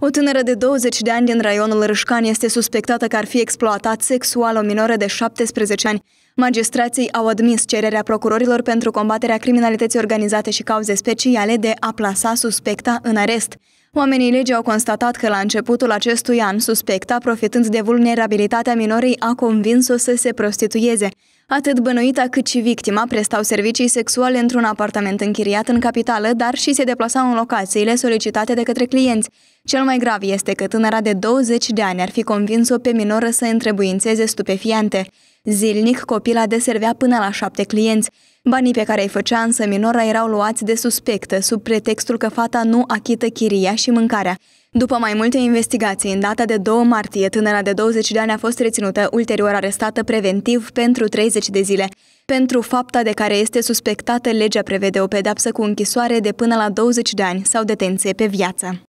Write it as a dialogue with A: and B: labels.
A: O tânără de 20 de ani din raionul Rășcan este suspectată că ar fi exploatat sexual o minoră de 17 ani. Magistrații au admis cererea procurorilor pentru combaterea criminalității organizate și cauze speciale de a plasa suspecta în arest. Oamenii legii au constatat că la începutul acestui an, suspecta, profitând de vulnerabilitatea minorii, a convins-o să se prostituieze. Atât bănuita cât și victima prestau servicii sexuale într-un apartament închiriat în capitală, dar și se deplasau în locațiile solicitate de către clienți. Cel mai grav este că tânăra de 20 de ani ar fi convins-o pe minoră să întrebuințeze stupefiante. Zilnic, copila deservea până la șapte clienți. Banii pe care îi făcea însă minora erau luați de suspectă, sub pretextul că fata nu achită chiria și mâncarea. După mai multe investigații, în data de 2 martie, tânăra de 20 de ani a fost reținută, ulterior arestată preventiv pentru 30 de zile. Pentru fapta de care este suspectată, legea prevede o pedapsă cu închisoare de până la 20 de ani sau detenție pe viață.